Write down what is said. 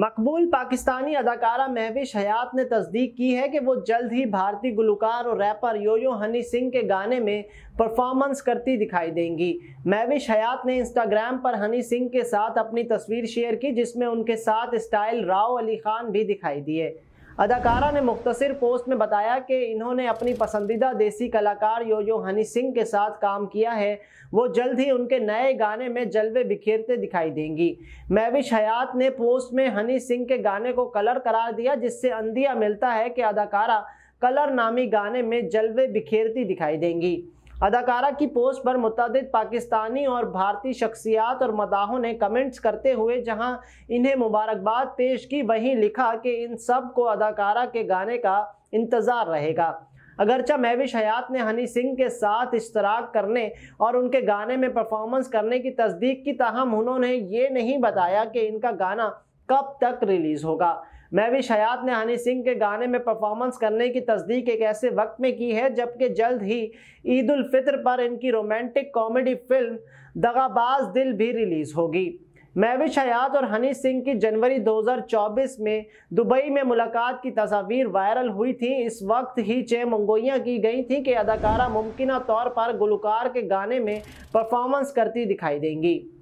मकबूल पाकिस्तानी अदाकारा महविश हयात ने तस्दीक की है कि वो जल्द ही भारतीय गुलकार और रैपर योयो हनी सिंह के गाने में परफॉर्मेंस करती दिखाई देंगी महविश हयात ने इंस्टाग्राम पर हनी सिंह के साथ अपनी तस्वीर शेयर की जिसमें उनके साथ स्टाइल राव अली खान भी दिखाई दिए अदाकारा ने मुख्तर पोस्ट में बताया कि इन्होंने अपनी पसंदीदा देसी कलाकार योयो हनी सिंह के साथ काम किया है वो जल्द ही उनके नए गाने में जलवे बिखेरते दिखाई देंगी मैविश हयात ने पोस्ट में हनी सिंह के गाने को कलर करार दिया जिससे अंदिया मिलता है कि अदाकारा कलर नामी गाने में जलवे बिखेरती दिखाई देंगी अदाकारा की पोस्ट पर मुतद पाकिस्तानी और भारतीय शख्सियात और मदाहों ने कमेंट्स करते हुए जहां इन्हें मुबारकबाद पेश की वहीं लिखा कि इन सब को अदाकारा के गाने का इंतज़ार रहेगा अगरचा महविश हयात ने हनी सिंह के साथ इश्तराक करने और उनके गाने में परफॉर्मेंस करने की तस्दीक की तहम उन्होंने ये नहीं बताया कि इनका गाना कब तक रिलीज़ होगा भी शयात ने हनी सिंह के गाने में परफॉर्मेंस करने की तस्दीक एक ऐसे वक्त में की है जबकि जल्द ही ईद फितर पर इनकी रोमांटिक कॉमेडी फिल्म दगाबाज दिल भी रिलीज़ होगी महविश हयात और हनी सिंह की जनवरी 2024 में दुबई में मुलाकात की तस्वीर वायरल हुई थी इस वक्त ही चे मंगोइयाँ की गई थी कि अदाकारा मुमकिन तौर पर गुलकार के गाने में परफॉर्मेंस करती दिखाई देंगी